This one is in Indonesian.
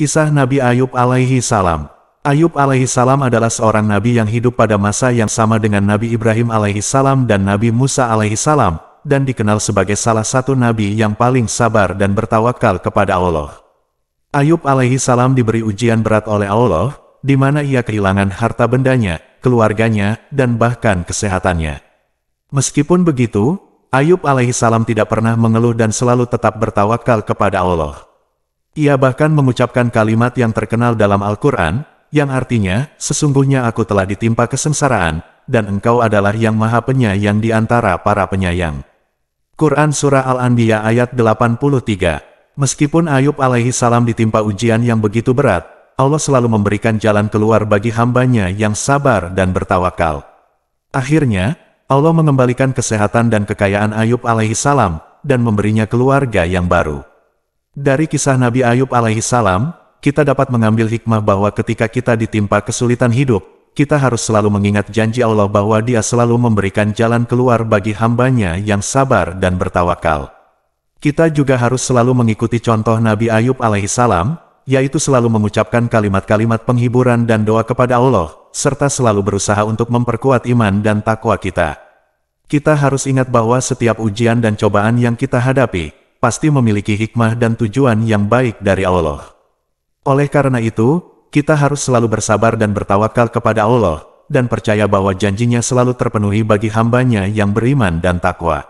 Kisah Nabi Ayub alaihi salam Ayub alaihi salam adalah seorang nabi yang hidup pada masa yang sama dengan Nabi Ibrahim alaihi salam dan Nabi Musa alaihi salam, dan dikenal sebagai salah satu nabi yang paling sabar dan bertawakal kepada Allah. Ayub alaihi salam diberi ujian berat oleh Allah, di mana ia kehilangan harta bendanya, keluarganya, dan bahkan kesehatannya. Meskipun begitu, Ayub alaihi salam tidak pernah mengeluh dan selalu tetap bertawakal kepada Allah. Ia bahkan mengucapkan kalimat yang terkenal dalam Al-Quran, yang artinya, sesungguhnya aku telah ditimpa kesengsaraan, dan engkau adalah yang maha penyayang di antara para penyayang. Quran Surah Al-Anbiya ayat 83 Meskipun Ayub alaihi salam ditimpa ujian yang begitu berat, Allah selalu memberikan jalan keluar bagi hambanya yang sabar dan bertawakal. Akhirnya, Allah mengembalikan kesehatan dan kekayaan Ayub alaihi salam, dan memberinya keluarga yang baru. Dari kisah Nabi Ayub alaihi salam, kita dapat mengambil hikmah bahwa ketika kita ditimpa kesulitan hidup, kita harus selalu mengingat janji Allah bahwa dia selalu memberikan jalan keluar bagi hambanya yang sabar dan bertawakal. Kita juga harus selalu mengikuti contoh Nabi Ayub alaihi salam, yaitu selalu mengucapkan kalimat-kalimat penghiburan dan doa kepada Allah, serta selalu berusaha untuk memperkuat iman dan takwa kita. Kita harus ingat bahwa setiap ujian dan cobaan yang kita hadapi, pasti memiliki hikmah dan tujuan yang baik dari Allah. Oleh karena itu, kita harus selalu bersabar dan bertawakal kepada Allah, dan percaya bahwa janjinya selalu terpenuhi bagi hambanya yang beriman dan takwa.